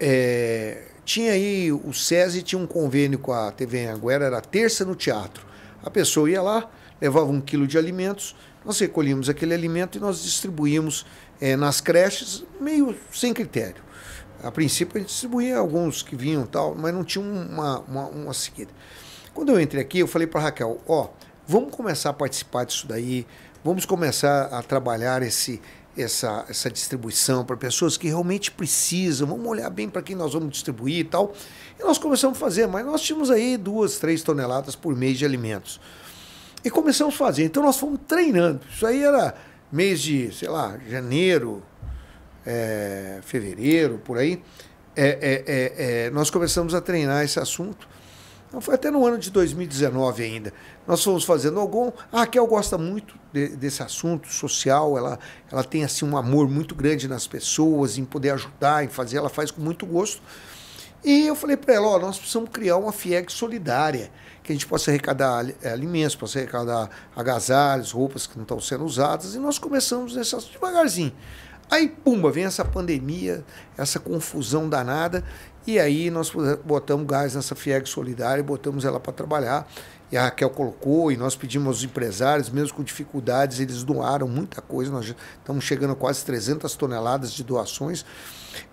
é, tinha aí, o SESI tinha um convênio com a TV Anguera, era terça no teatro. A pessoa ia lá, levava um quilo de alimentos, nós recolhíamos aquele alimento e nós distribuímos é, nas creches, meio sem critério. A princípio a gente distribuía alguns que vinham tal, mas não tinha uma, uma, uma seguida. Quando eu entrei aqui, eu falei para Raquel, ó, vamos começar a participar disso daí, vamos começar a trabalhar esse, essa, essa distribuição para pessoas que realmente precisam, vamos olhar bem para quem nós vamos distribuir e tal. E nós começamos a fazer, mas nós tínhamos aí duas, três toneladas por mês de alimentos. E começamos a fazer. Então nós fomos treinando. Isso aí era mês de, sei lá, janeiro, é, fevereiro, por aí. É é, é, é, nós começamos a treinar esse assunto não, foi até no ano de 2019 ainda. Nós fomos fazendo algum. A Raquel gosta muito de, desse assunto social, ela, ela tem assim um amor muito grande nas pessoas, em poder ajudar, em fazer, ela faz com muito gosto. E eu falei para ela, ó, nós precisamos criar uma FIEG solidária, que a gente possa arrecadar é, alimentos, possa arrecadar agasalhos, roupas que não estão sendo usadas, e nós começamos nesse devagarzinho. Aí, pumba, vem essa pandemia, essa confusão danada, e aí nós botamos gás nessa FIEG solidária, botamos ela para trabalhar, e a Raquel colocou, e nós pedimos aos empresários, mesmo com dificuldades, eles doaram muita coisa, nós estamos chegando a quase 300 toneladas de doações,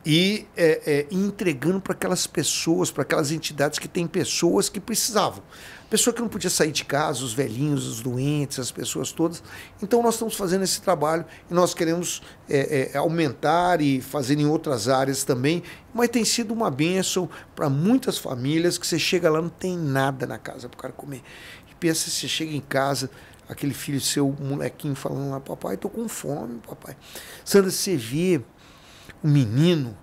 e é, é, entregando para aquelas pessoas, para aquelas entidades que têm pessoas que precisavam. Pessoa que não podia sair de casa, os velhinhos, os doentes, as pessoas todas. Então nós estamos fazendo esse trabalho e nós queremos é, é, aumentar e fazer em outras áreas também. Mas tem sido uma bênção para muitas famílias que você chega lá não tem nada na casa para o cara comer. E pensa, você chega em casa, aquele filho seu, molequinho, falando lá, papai, estou com fome, papai. Sandra, você vê o menino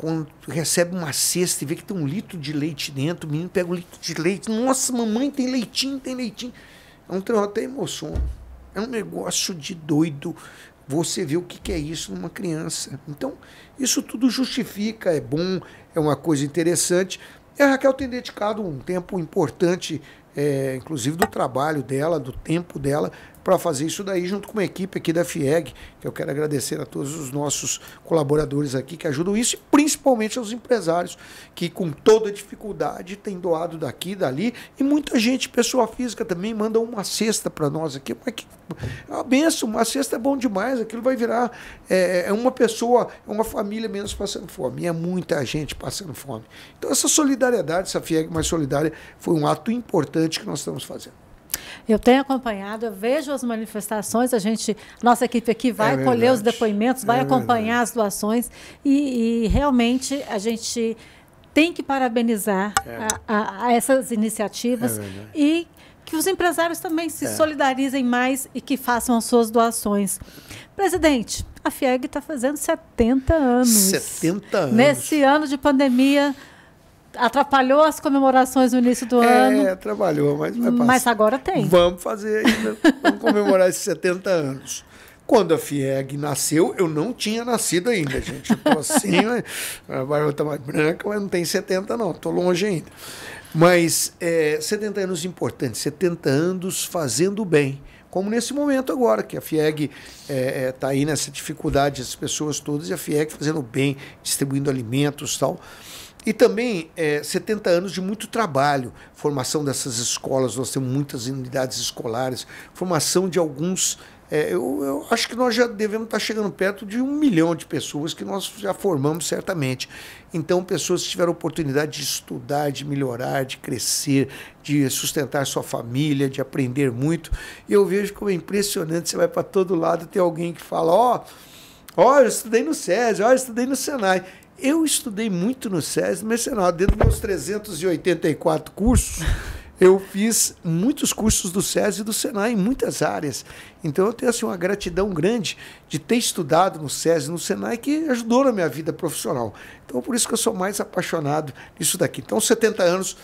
quando recebe uma cesta e vê que tem um litro de leite dentro, o menino pega um litro de leite, nossa, mamãe tem leitinho, tem leitinho. É um trem até emoção. É um negócio de doido. Você vê o que, é isso numa criança. Então, isso tudo justifica, é bom, é uma coisa interessante. E a Raquel tem dedicado um tempo importante, é, inclusive do trabalho dela, do tempo dela, para fazer isso daí junto com a equipe aqui da FIEG, que eu quero agradecer a todos os nossos colaboradores aqui que ajudam isso, e principalmente aos empresários que com toda dificuldade têm doado daqui, dali, e muita gente, pessoa física também, manda uma cesta para nós aqui, mas que é uma benção, uma cesta é bom demais, aquilo vai virar é, é, uma pessoa, é uma família menos passando fome, e é muita gente passando fome. Então essa solidariedade, essa FIEG mais solidária, foi um ato importante que nós estamos fazendo. Eu tenho acompanhado, eu vejo as manifestações, a gente, nossa equipe aqui vai é colher os depoimentos, vai é acompanhar verdade. as doações e, e realmente a gente tem que parabenizar é. a, a, essas iniciativas é e que os empresários também se é. solidarizem mais e que façam as suas doações. Presidente, a FIEG está fazendo 70 anos. 70 anos. Nesse ano de pandemia, atrapalhou as comemorações no início do é, ano. É, trabalhou, mas vai passar. Mas agora tem. Vamos fazer ainda, né? vamos comemorar esses 70 anos. Quando a FIEG nasceu, eu não tinha nascido ainda, gente. Eu tô assim, né? a barba tá mais branca, mas não tem 70 não, tô longe ainda. Mas é, 70 anos importantes, 70 anos fazendo bem como nesse momento agora, que a FIEG está é, é tá aí nessa dificuldade, as pessoas todas, e a FIEG fazendo bem, distribuindo alimentos e tal. E também é, 70 anos de muito trabalho, formação dessas escolas, nós temos muitas unidades escolares, formação de alguns. É, eu, eu, acho que nós já devemos estar chegando perto de um milhão de pessoas que nós já formamos certamente. Então, pessoas que tiveram oportunidade de estudar, de melhorar, de crescer, de sustentar sua família, de aprender muito. E eu vejo como é impressionante, você vai para todo lado, tem alguém que fala, ó. Oh, Ó, oh, eu estudei no SESI, ó, oh, eu estudei no Senai. Eu estudei muito no SESI, mercenário, dentro dos meus 384 cursos, eu fiz muitos cursos do SESI e do Senai em muitas áreas. Então eu tenho assim, uma gratidão grande de ter estudado no SESI e no Senai, que ajudou na minha vida profissional. Então por isso que eu sou mais apaixonado nisso daqui. Então 70 anos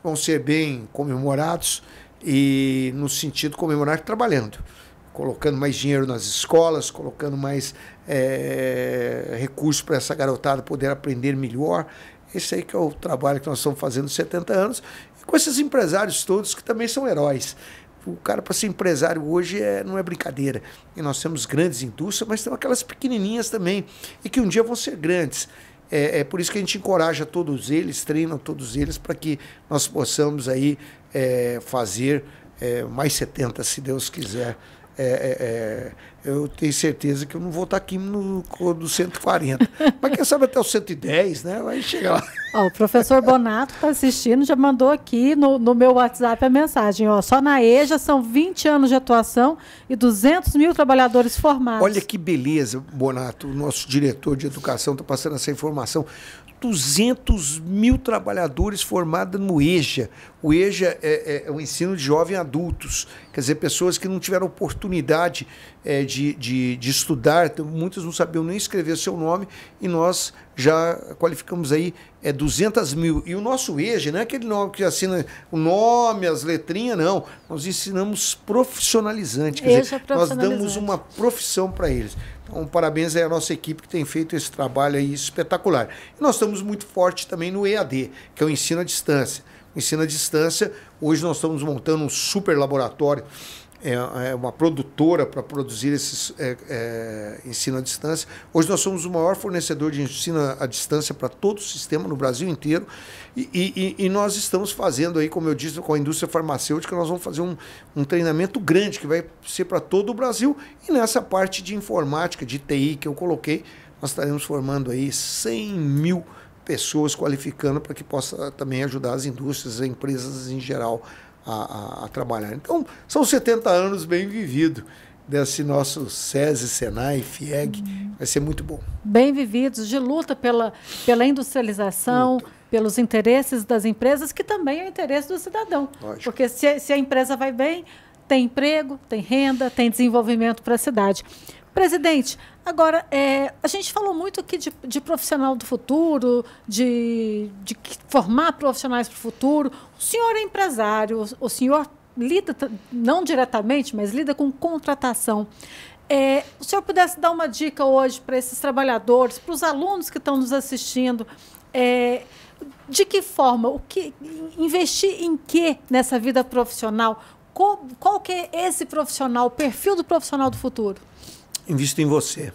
vão ser bem comemorados e no sentido comemorar trabalhando colocando mais dinheiro nas escolas, colocando mais é, recursos para essa garotada poder aprender melhor. Esse aí que é o trabalho que nós estamos fazendo 70 anos, e com esses empresários todos que também são heróis. O cara para ser empresário hoje é, não é brincadeira. E nós temos grandes indústrias, mas temos aquelas pequenininhas também, e que um dia vão ser grandes. É, é por isso que a gente encoraja todos eles, treina todos eles, para que nós possamos aí é, fazer é, mais 70, se Deus quiser. É, é, é, eu tenho certeza que eu não vou estar aqui no, no 140. Mas quem sabe até o 110, né? Vai chegar lá. Ó, o professor Bonato está assistindo, já mandou aqui no, no meu WhatsApp a mensagem. Ó, só na EJA são 20 anos de atuação e 200 mil trabalhadores formados. Olha que beleza, Bonato. O nosso diretor de educação está passando essa informação. 200 mil trabalhadores formados no EJA. O EJA é, é, é o ensino de jovens adultos. Quer dizer, pessoas que não tiveram oportunidade é, de, de, de, estudar, então muitos não sabiam nem escrever seu nome, e nós já qualificamos aí é, eh, 200 mil. E o nosso EJA não é aquele nome que assina o nome, as letrinhas, não. Nós ensinamos profissionalizante. Quer dizer, nós damos uma profissão para eles. Então, parabéns aí à nossa equipe que tem feito esse trabalho aí espetacular. E nós estamos muito forte também no EAD, que é o ensino à distância ensino à distância. Hoje nós estamos montando um super laboratório, é, é uma produtora para produzir esses é, é, ensino à distância. Hoje nós somos o maior fornecedor de ensino à distância para todo o sistema no Brasil inteiro. E, e, e, nós estamos fazendo aí, como eu disse, com a indústria farmacêutica, nós vamos fazer um, um treinamento grande que vai ser para todo o Brasil. E nessa parte de informática, de TI que eu coloquei, nós estaremos formando aí 100 mil pessoas pessoas qualificando para que possa também ajudar as indústrias, as empresas em geral a, a, a trabalhar. Então, são 70 anos bem vividos desse nosso SESI, SENAI, FIEG. Uhum. Vai ser muito bom. Bem vividos, de luta pela, pela industrialização, luta. pelos interesses das empresas, que também é interesse do cidadão. Lógico. Porque se, se a empresa vai bem, tem emprego, tem renda, tem desenvolvimento para a cidade. Presidente, agora, é, a gente falou muito aqui de, de profissional do futuro, de, de formar profissionais para o futuro. O senhor é empresário, o, senhor lida, não diretamente, mas lida com contratação. É, o senhor pudesse dar uma dica hoje para esses trabalhadores, para os alunos que estão nos assistindo, é, de que forma, o que investir em que nessa vida profissional? Qual, qual que é esse profissional, o perfil do profissional do futuro? invisto em você.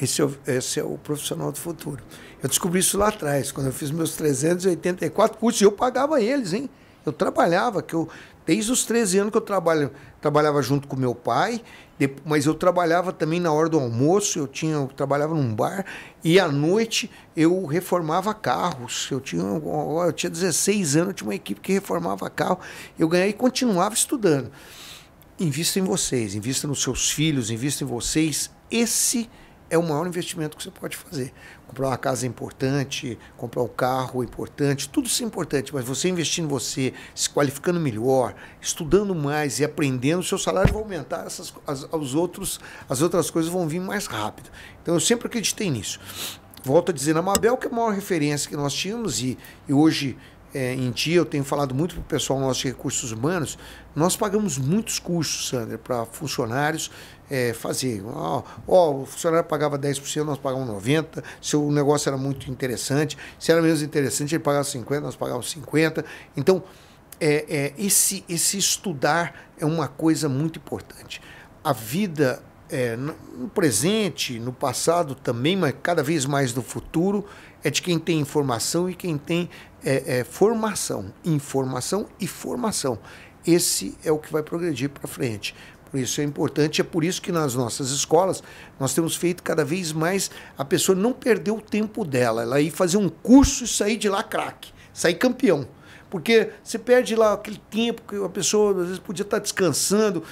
Esse é, o, esse é o profissional do futuro. Eu descobri isso lá atrás, quando eu fiz meus 384 cursos, eu pagava eles, hein? Eu trabalhava, que eu desde os 13 anos que eu trabalho, trabalhava junto com meu pai, mas eu trabalhava também na hora do almoço, eu tinha eu trabalhava num bar e à noite eu reformava carros. Eu tinha eu tinha 16 anos, eu tinha uma equipe que reformava carro. Eu ganhei e continuava estudando invista em vocês, invista nos seus filhos, invista em vocês. Esse é o maior investimento que você pode fazer. Comprar uma casa é importante, comprar um carro é importante, tudo isso é importante, mas você investindo em você, se qualificando melhor, estudando mais e aprendendo, seu salário vai aumentar, essas, as, os outros, as outras coisas vão vir mais rápido. Então eu sempre acreditei nisso. Volto a dizer, a Mabel, que é a maior referência que nós tínhamos e, e hoje é, em dia, eu tenho falado muito para o pessoal de recursos humanos, nós pagamos muitos custos Sandra, para funcionários é, fazer. Ó, ó, o funcionário pagava 10%, nós pagávamos 90%, se o negócio era muito interessante, se era menos interessante, ele pagava 50%, nós pagávamos 50%. Então, é, é, esse, esse estudar é uma coisa muito importante. A vida é, no presente, no passado também, mas cada vez mais no futuro, é de quem tem informação e quem tem é, é, formação. Informação e formação. Esse é o que vai progredir para frente. Por isso é importante, é por isso que nas nossas escolas nós temos feito cada vez mais a pessoa não perder o tempo dela, ela ir fazer um curso e sair de lá craque, sair campeão. Porque você perde lá aquele tempo que a pessoa às vezes podia estar tá descansando,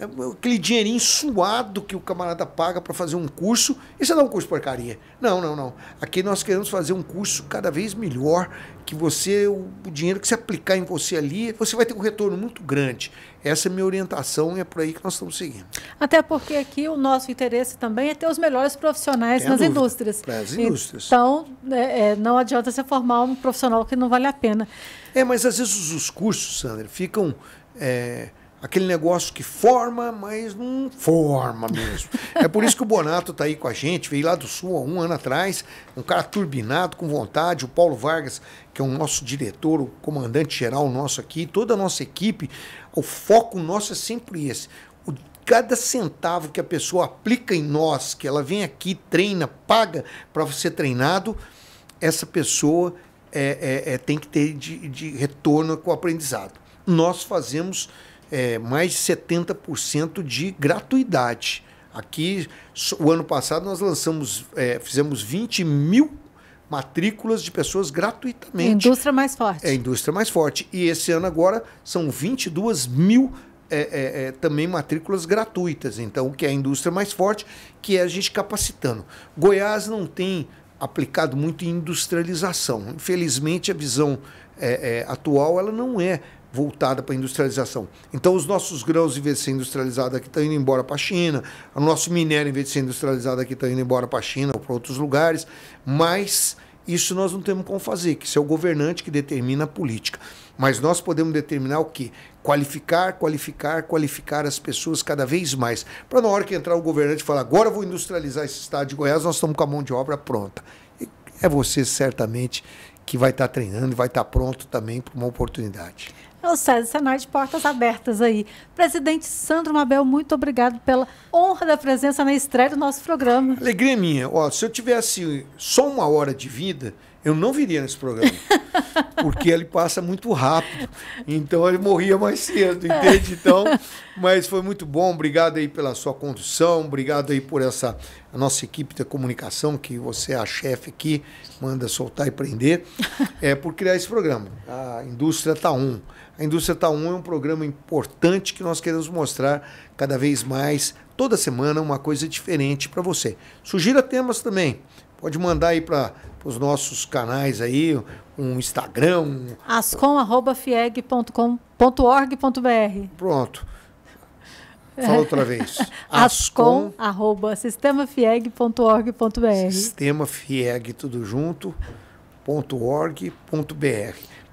é aquele dinheirinho suado que o camarada paga para fazer um curso, e você dá um curso porcaria. Não, não, não. Aqui nós queremos fazer um curso cada vez melhor, que você, o, o dinheiro que você aplicar em você ali, você vai ter um retorno muito grande. Essa é a minha orientação e é por aí que nós estamos seguindo. Até porque aqui o nosso interesse também é ter os melhores profissionais nas dúvida, indústrias. Nas indústrias. Então, é, é, não adianta você formar um profissional que não vale a pena. É, mas às vezes os, os cursos, Sandra, ficam... É, aquele negócio que forma, mas não forma mesmo. é por isso que o Bonato está aí com a gente, veio lá do Sul há um ano atrás, um cara turbinado, com vontade, o Paulo Vargas, que é o nosso diretor, o comandante-geral nosso aqui, toda a nossa equipe, o foco nosso é sempre esse. O, cada centavo que a pessoa aplica em nós, que ela vem aqui, treina, paga para ser treinado, essa pessoa é, é, é tem que ter de, de retorno com o aprendizado. Nós fazemos é, mais de 70% de gratuidade. Aqui, o ano passado, nós lançamos, é, fizemos 20 mil matrículas de pessoas gratuitamente. Indústria mais forte. É, indústria mais forte. E esse ano agora são 22 mil é, é, é, também matrículas gratuitas. Então, o que é a indústria mais forte, que é a gente capacitando. Goiás não tem aplicado muito em industrialização. Infelizmente, a visão é, é, atual ela não é voltada para a industrialização. Então, os nossos grãos, em vez de ser industrializados aqui, estão indo embora para a China, o nosso minério, em vez de ser industrializado aqui, está indo embora para a China ou para outros lugares, mas isso nós não temos como fazer, que isso é o governante que determina a política. Mas nós podemos determinar o quê? Qualificar, qualificar, qualificar as pessoas cada vez mais. Para na hora que entrar o governante e falar, agora vou industrializar esse estado de Goiás, nós estamos com a mão de obra pronta. E é você, certamente, que vai estar tá treinando e vai estar tá pronto também para uma oportunidade. É o SESI Senai de portas abertas aí. Presidente Sandro Mabel, muito obrigado pela honra da presença na estreia do nosso programa. Alegria minha. Ó, se eu tivesse só uma hora de vida, eu não viria nesse programa. porque ele passa muito rápido. Então ele morria mais cedo, entende? Então, mas foi muito bom. Obrigado aí pela sua condução, obrigado aí por essa a nossa equipe de comunicação, que você é a chefe aqui, manda soltar e prender, é por criar esse programa. A indústria tá um. A indústria tá um é um programa importante que nós queremos mostrar cada vez mais, toda semana uma coisa diferente para você. Sugira temas também. Pode mandar aí para os nossos canais aí, um Instagram. Um... ascom.fieg.com.org.br. Pronto. Fala outra vez. Ascom, arroba, sistemafieg.org.br. Sistemafieg, tudo junto, ponto org,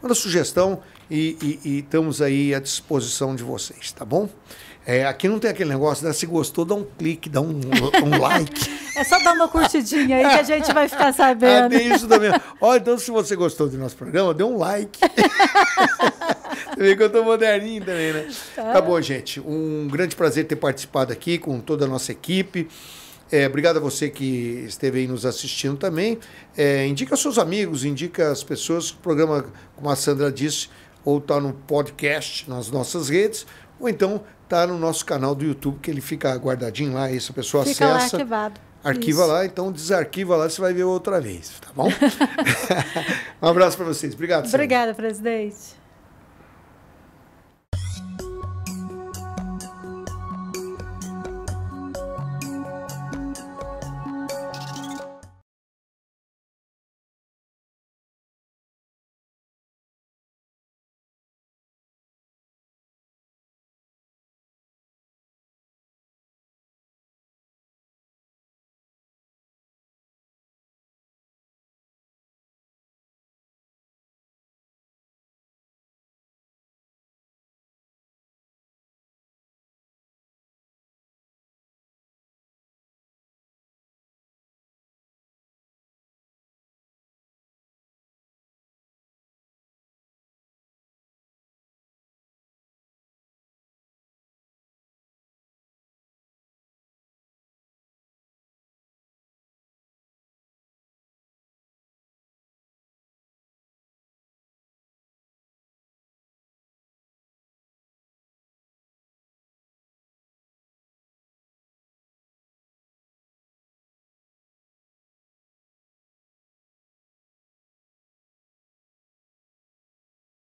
Manda sugestão e, e estamos aí à disposição de vocês, tá bom? É, aqui não tem aquele negócio, né? Se gostou, dá um clique, dá um, um like. é só dar uma curtidinha aí que a gente vai ficar sabendo. É tem isso também. Ó, então se você gostou do nosso programa, dê um like. Você que eu tô moderninho também, né? Tá. tá bom, gente. Um grande prazer ter participado aqui com toda a nossa equipe. É, obrigado a você que esteve aí nos assistindo também. É, indica seus amigos, indica as pessoas. O programa, como a Sandra disse, ou está no podcast nas nossas redes, ou então tá no nosso canal do YouTube, que ele fica guardadinho lá, isso a pessoa fica acessa. lá arquivado. Arquiva isso. lá, então desarquiva lá, você vai ver outra vez, tá bom? um abraço para vocês. Obrigado. Obrigada, presidente.